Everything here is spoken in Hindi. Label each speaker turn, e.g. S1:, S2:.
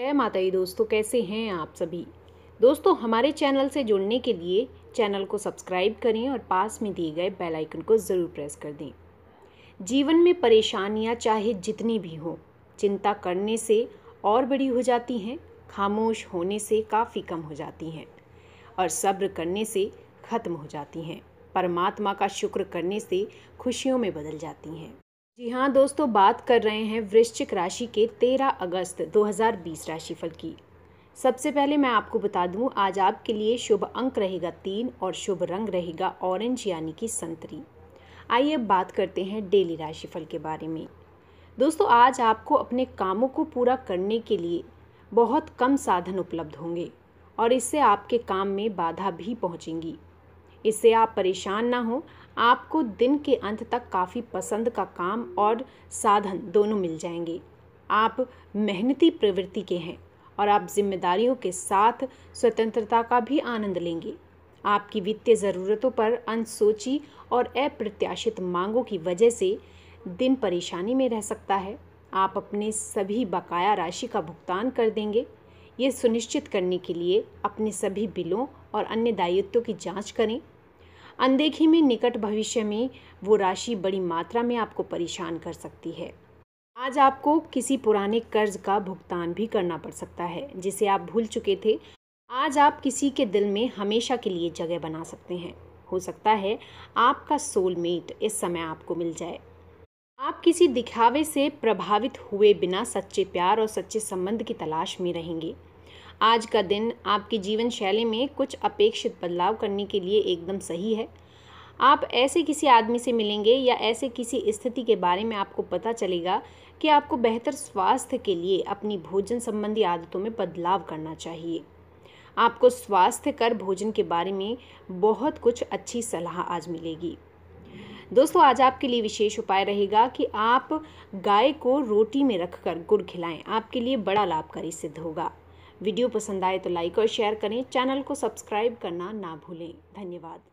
S1: जय माता दी दोस्तों कैसे हैं आप सभी दोस्तों हमारे चैनल से जुड़ने के लिए चैनल को सब्सक्राइब करें और पास में दिए गए बेल आइकन को ज़रूर प्रेस कर दें जीवन में परेशानियां चाहे जितनी भी हों चिंता करने से और बड़ी हो जाती हैं खामोश होने से काफ़ी कम हो जाती हैं और सब्र करने से ख़त्म हो जाती हैं परमात्मा का शुक्र करने से खुशियों में बदल जाती हैं जी हाँ दोस्तों बात कर रहे हैं वृश्चिक राशि के 13 अगस्त 2020 राशिफल की सबसे पहले मैं आपको बता दूं आज आपके लिए शुभ अंक रहेगा तीन और शुभ रंग रहेगा ऑरेंज यानी कि संतरी आइए अब बात करते हैं डेली राशिफल के बारे में दोस्तों आज आपको अपने कामों को पूरा करने के लिए बहुत कम साधन उपलब्ध होंगे और इससे आपके काम में बाधा भी पहुँचेंगी इससे आप परेशान ना हो आपको दिन के अंत तक काफ़ी पसंद का काम और साधन दोनों मिल जाएंगे आप मेहनती प्रवृत्ति के हैं और आप जिम्मेदारियों के साथ स्वतंत्रता का भी आनंद लेंगे आपकी वित्तीय ज़रूरतों पर अनसोची और अप्रत्याशित मांगों की वजह से दिन परेशानी में रह सकता है आप अपने सभी बकाया राशि का भुगतान कर देंगे ये सुनिश्चित करने के लिए अपने सभी बिलों और अन्य दायित्वों की जांच करें अनदेखी में निकट भविष्य में वो राशि बड़ी मात्रा में आपको परेशान कर सकती है आज आपको किसी पुराने कर्ज का भुगतान भी करना पड़ सकता है जिसे आप भूल चुके थे आज आप किसी के दिल में हमेशा के लिए जगह बना सकते हैं हो सकता है आपका सोलमेट इस समय आपको मिल जाए आप किसी दिखावे से प्रभावित हुए बिना सच्चे प्यार और सच्चे संबंध की तलाश में रहेंगे आज का दिन आपकी जीवन शैली में कुछ अपेक्षित बदलाव करने के लिए एकदम सही है आप ऐसे किसी आदमी से मिलेंगे या ऐसे किसी स्थिति के बारे में आपको पता चलेगा कि आपको बेहतर स्वास्थ्य के लिए अपनी भोजन संबंधी आदतों में बदलाव करना चाहिए आपको स्वास्थ्य कर भोजन के बारे में बहुत कुछ अच्छी सलाह आज मिलेगी दोस्तों आज आपके लिए विशेष उपाय रहेगा कि आप गाय को रोटी में रखकर गुड़ खिलाएं आपके लिए बड़ा लाभकारी सिद्ध होगा वीडियो पसंद आए तो लाइक और शेयर करें चैनल को सब्सक्राइब करना ना भूलें धन्यवाद